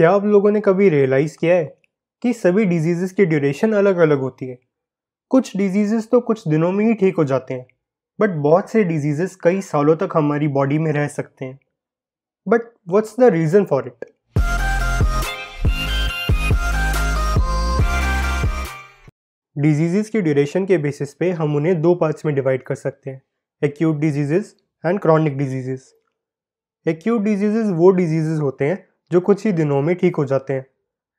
क्या आप लोगों ने कभी रियलाइज़ किया है कि सभी डिजीज़ की ड्यूरेशन अलग अलग होती है कुछ डिजीज़ तो कुछ दिनों में ही ठीक हो जाते हैं बट बहुत से डिजीज़ कई सालों तक हमारी बॉडी में रह सकते हैं but what's the reason for it disease की ड्यूरेशन के बेसिस पे हम उन्हें दो पार्ट्स में डिवाइड कर सकते हैं acute disease and chronic disease acute disease वो डिजीज़ होते हैं जो कुछ ही दिनों में ठीक हो जाते हैं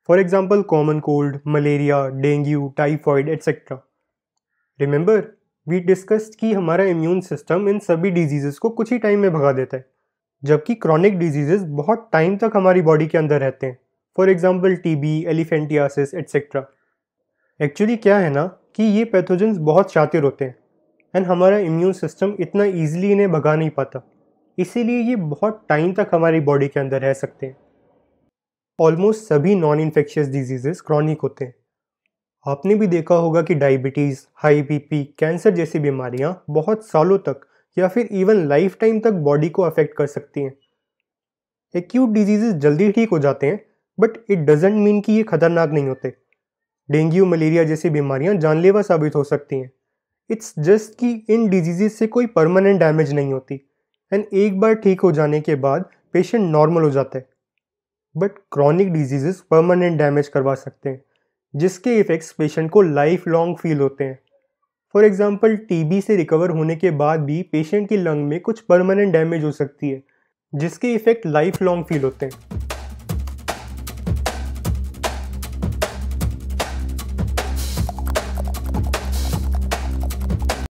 for example common cold malaria dengue typhoid etcetera remember we discussed कि हमारा इम्यून सिस्टम इन सभी डिजीजेस को कुछ ही टाइम में भगा देता है जबकि क्रॉनिक डिजीजेस बहुत टाइम तक हमारी बॉडी के अंदर रहते हैं for example T B elephantiasis etcetera actually क्या है ना कि ये पैथोजेंस बहुत शातिर होते हैं एंड हमारा इम्यून सिस्टम इतना ईजिली इन्हें भगा नहीं पाता इसीलिए ये बहुत टाइम तक हमारी बॉडी के अंदर रह सकते हैं ऑलमोस्ट सभी नॉन इन्फेक्शियस डिजीजेस क्रॉनिक होते हैं आपने भी देखा होगा कि डायबिटीज़ हाई बीपी कैंसर जैसी बीमारियां बहुत सालों तक या फिर इवन लाइफ टाइम तक बॉडी को अफेक्ट कर सकती हैं एक्यूट डिजीजेज जल्दी ठीक हो जाते हैं बट इट डजेंट मीन कि ये खतरनाक नहीं होते डेंगू मलेरिया जैसी बीमारियाँ जानलेवा साबित हो सकती हैं इट्स जस्ट कि इन डिजीजेज से कोई परमानेंट डैमेज नहीं होती एंड एक बार ठीक हो जाने के बाद पेशेंट नॉर्मल हो जाता है but chronic diseases permanent damage करवा सकते हैं जिसके इफ़ेक्ट्स पेशेंट को लाइफ लॉन्ग फील होते हैं फॉर एग्ज़ाम्पल टीबी से रिकवर होने के बाद भी पेशेंट की लंग में कुछ परमानेंट डैमेज हो सकती है जिसके इफ़ेक्ट लाइफ लॉन्ग फील होते हैं